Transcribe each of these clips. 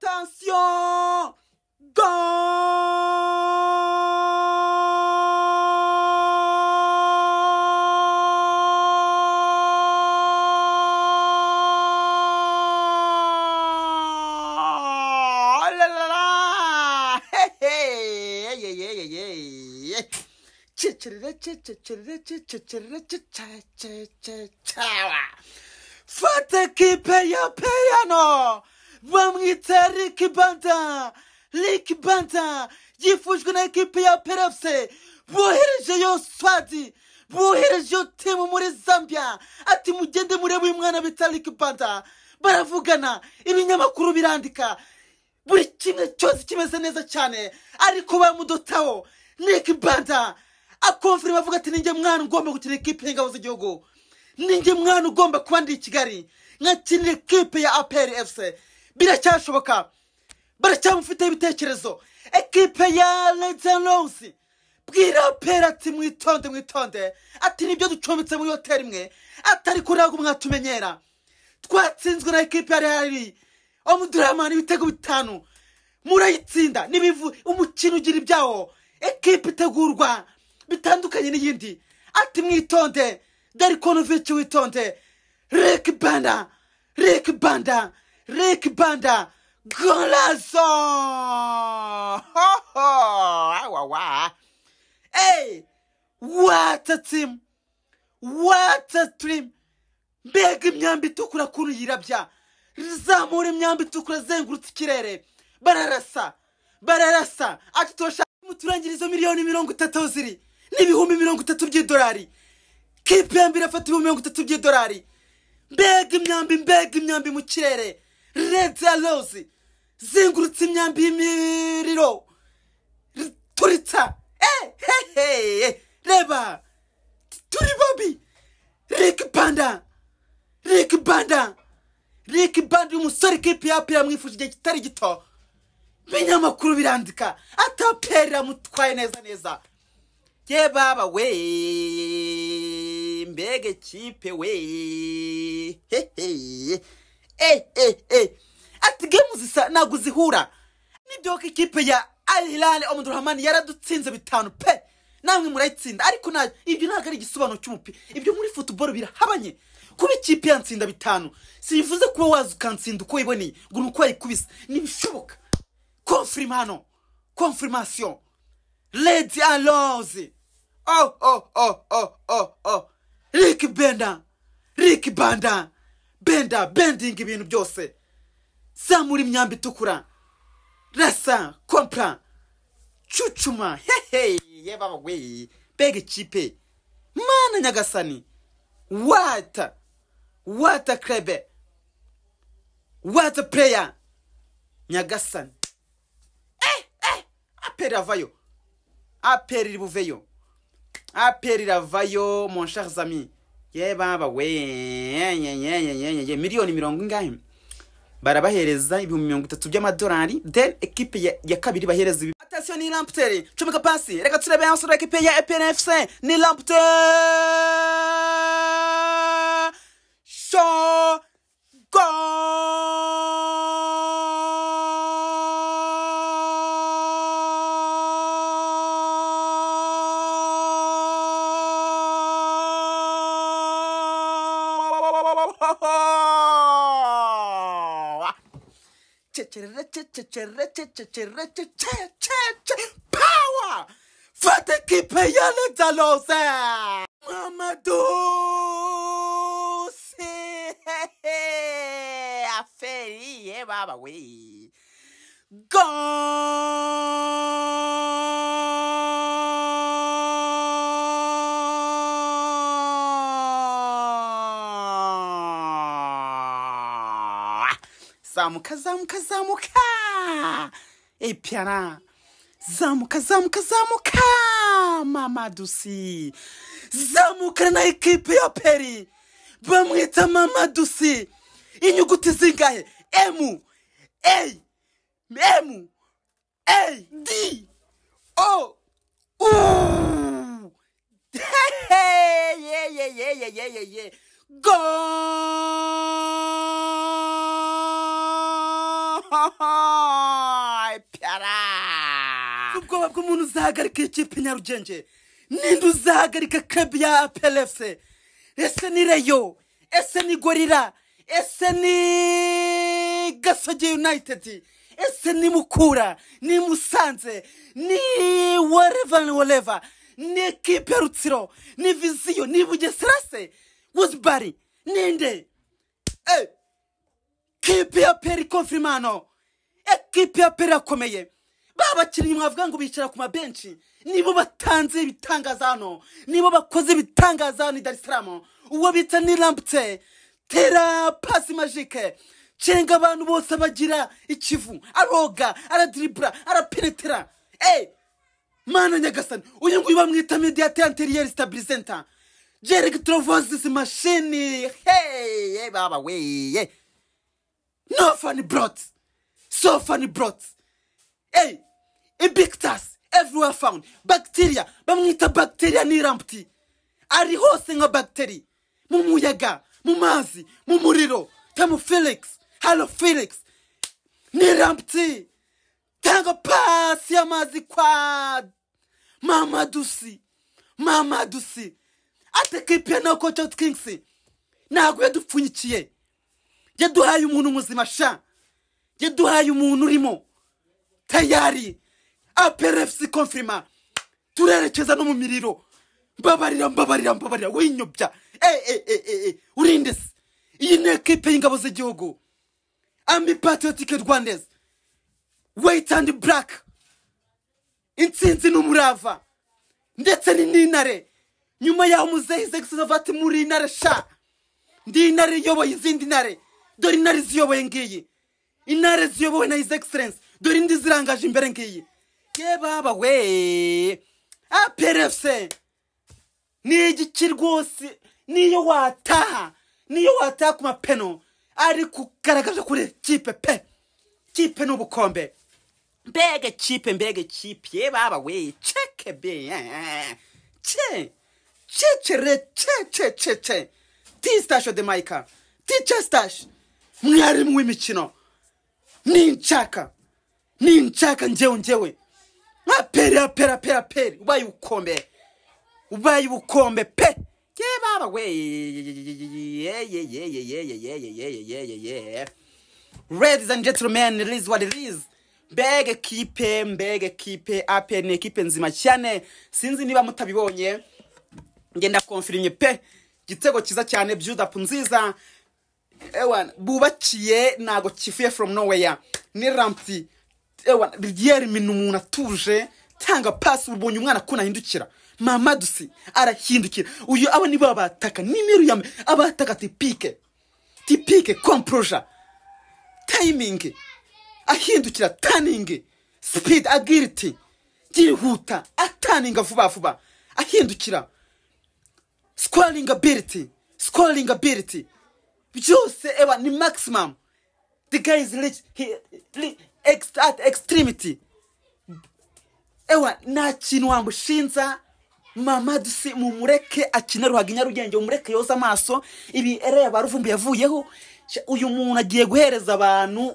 attention Fate chi per io piano! bamwita riki banda riki banda yifujwe na ekipi ya perefuse bohereje yo swadi bohereje yo temu muri zambia ati mugende murebe uyu mwana bita riki banda baravugana ibinyamakuru e birandika buri kimwe cyose kimeze neza cyane ariko bamudotaho riki banda akomfirima avuga ati ninjye mwana ugomba gukina ekipi y'ingabo z'igihugu ninjye mwana ugomba kuba ndi i kigali nkakinira e ekipe ya aperi efuse biracyashoboka baracyamufiteho ibitekerezo ekipe ya rose bwira pera ati mwitonde mwitonde ati nibyo ducumbitse muri hoteli imwe atari ko ntabwo mwatumenyera twatsinzwe na ekipe ya reyari omuduramani ibitego bitanu murayitsinda n'ibivu umukino ugira ibyawo ekipe itegurwa bitandukanye n'iyindi ati mwitonde dore konovici witonde reki banda Rick Banda golazo hey what a team what a team mbega imyamba itukura kuri yirabya rizamura imyamba itukura zengurutse ikirere bararasa bararasa ati turashaka muturangirizo miliyoni mirongo itatu ziri n'ibihumbi mirongo itatu by'idolari kipe ya mbere afata ibihumbi mirongo itatu by'idolari mbega imyambi mbega imyambi mu kirere leta ya zengurutse imyambi y'imiriro turitsa ehehe eh, eh. reba turi bobi reki panda reki banda reki banda umusore kipe yapira mwifuje igihe kitari gito ibinyamakuru birandika atapera mutwaye neza neza ye baba we mbega kipe we hehe eh eh eh ati gemu zisa ntabwo zihura nibyo ko ikipe ya ayirani omuduruhamani yaradutsinze bitanu pe namwe murayitsinda ariko ibyo ntabwo ari igisobanuro cy'umupira ibyo muri futuboro birahabanye kuba ikipe yatsinda bitanu si bivuze kuba waza ukatsinda uko wiboneye ngo ni uko wayikubise ntibishoboka konfirima konfirimasiyo redi aroze oh oh oh oh oh oh riki benda riki banda benda bendinga ibintu byose zamura imyamba itukura rasa kompra cucuma hehe yeba bagwe bega ikipe mana nyagasani wata wata krebe wata player nyagasani eh eh aperi avayo aperi buveyo aperi ravayo mon chers ye baba we miliyoni mirongo ingahe barabahereza ibihumbi mirongo itatu by'amadolari then ekipe ya, ya kabiri bahereza ibi atasiyo ni lamputeri cumika pasi reka turebe yansura ekipe ya eprfc ni lamputeri sho go ho! Power! Fatekipeyane Dalose! Mamadou! Aferi, eh, baba, we. Go! zamuka zamuka zamuka epiana zamuka zamuka zamuka mama zamuka na equipe ya peri bamwita mama dusi inyuguti zingahe emu ei emu ei d o u yeah yeah yeah yeah yeah yeah yeah go ubwoba bw'umuntu uzahagarika ikipe nyarugenge ninde uzahagarika kebi ya perefuse ese ni reyo ese ni gorira ese ni gasogi yunayitedi ese ni mukura ni musanze ni wareva ni wareva ni ekipe rutsiro ni viziyo ni bugesera se wuzibari ninde kipe eh, ya peri konfirimano ekipe ya peri yakomeye ba mwavuga ngo bicara ku mabenshi nibo batanze ibitangaza hano nibo bakoze ibitangaza hano i darisiramu uwo bita ni rambutse tera pasi majike cenga abantu bose bagira ikivu aroga aradiribura arapenetera eee mana nyagasani uyu nguyu bamwita mediyate anteriyeri sitabirizenta jeregitorovozisi mashini heye baba weye no fani boroti so fani boroti eee ibikitasi everywhere found bacteria bamwita bacteria n'iramputi ari hose nka bagiteri mu muyaga mu mazi mu muriro tamu felix halo felix n'iramputi tanga pasi y'amazi kwa mamadusi mamadusi ataka na koca twingisi ntabwo yadupfunyikiye yaduhaye umuntu muzima sha yaduhaye umuntu urimo tayari aperefusi konfirima turerekeza no mu miriro mbabarira mbabarira mbabarira winyobya eh, eh, eh, urinde iyi ni ekipe y'ingabo z'igihugu ambi patiyotike rwandezi weyiti andi buraka intsinzi n'umurava ndetse ni n'intare nyuma yaho muzehe zegisovati muri intare sha ndi intare iyoboye izindi ntare dore intare ziyoboye ngiyi intare ziyobowe na hizi dore indi zirangaje imbere ngiyi ke baba we aperefuse ah, niki rwose niyo wataha niyo wataha ku mapeno ari kugaragaza kuri kipe pe kipe ni ubukombe mbega kipe mbega kipe ye baba we cheke be eh, eh, che cece re cece cece tisitasho de mayika ticesitasho mwarimu w'imikino ni nshaka ni nshaka njyewe njyewe apera apera apera apera ubaye ubukombe ubaye ubukombe pe ye baba we ye ye ye ye ye ye and gentlemen it is what it mbega ekipe mbega ekipe ape ni ekipe nzima cyane sinzi niba mutabibonye ngenda konfirimye pe igitego cyiza cyane byudapu nziza bubakiye ntago kivuye from nowhere ni rampi Eh, riyeri umuntu atuje tanga pasi ubonye umwana akuna ahindukira mama dusi arahindukira uyu abo nibo abataka n'imiru ya abataka tipike tipike komporoja tayimingi ahindukira taningi sipidi agiriti yihuta ataninga vuba vuba ahindukira sikoringi abiriti sikoringi abiriti byose eba eh, ni magisimamu the guy is rich he, at extremity ewa nta kintu wamushinza mama dusi mumureke akina ruhaga inyarugenge mumureke yoza amaso ibi ereba ba ruvumbi yavuyeho uyu muntu agiye guhereza abantu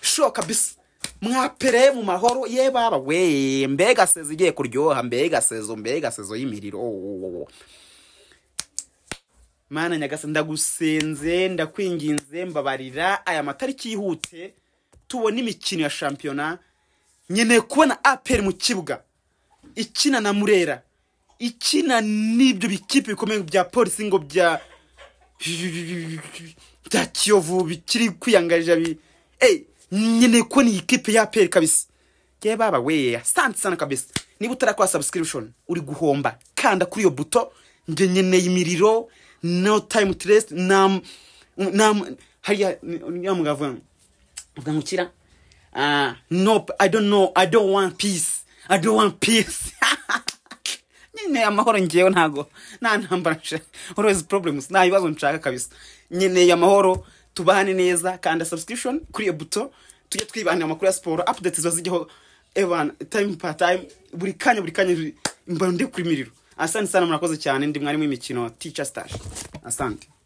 shoka bisa mwapere mu mahoro ye baba we mbega sezo igiye kuryoha mbega sezo mbega sezo y'imiriro mana nyagase ndagusenze ndakwinginze mbabarira aya matariki yihute tubona imikino ya shampiyona nkeneye kubona aperi mu kibuga ikina na murera ikina n'ibyo bikipe bikomeye bya polisi ngo bya bya kiyovu bikiri kwiyangarija bi nkeneye kubona iyi kipe ya aperi kabisa yewe baba we asante kabisa niba utarakora subscription uri guhomba kanda kuri iyo buto njye nkeneye imiriro no time to rest nam hariya niyo mugabo bwamukira ah, nope i don't know i don't want peace i don't want peace nyine amahoro ngewe ntago nta ntambara always problems nta bibazo nshaka kabisa nkeneye amahoro tubane neza kanda subscription kuri iyo buto tujye twibanira amakuru ya siporo update ziba zijyaho evan time per time buri kanya buri kanya mba ndi kuri miriro asante sana murakoze cyane ndi mwarimu w'imikino teacher star asante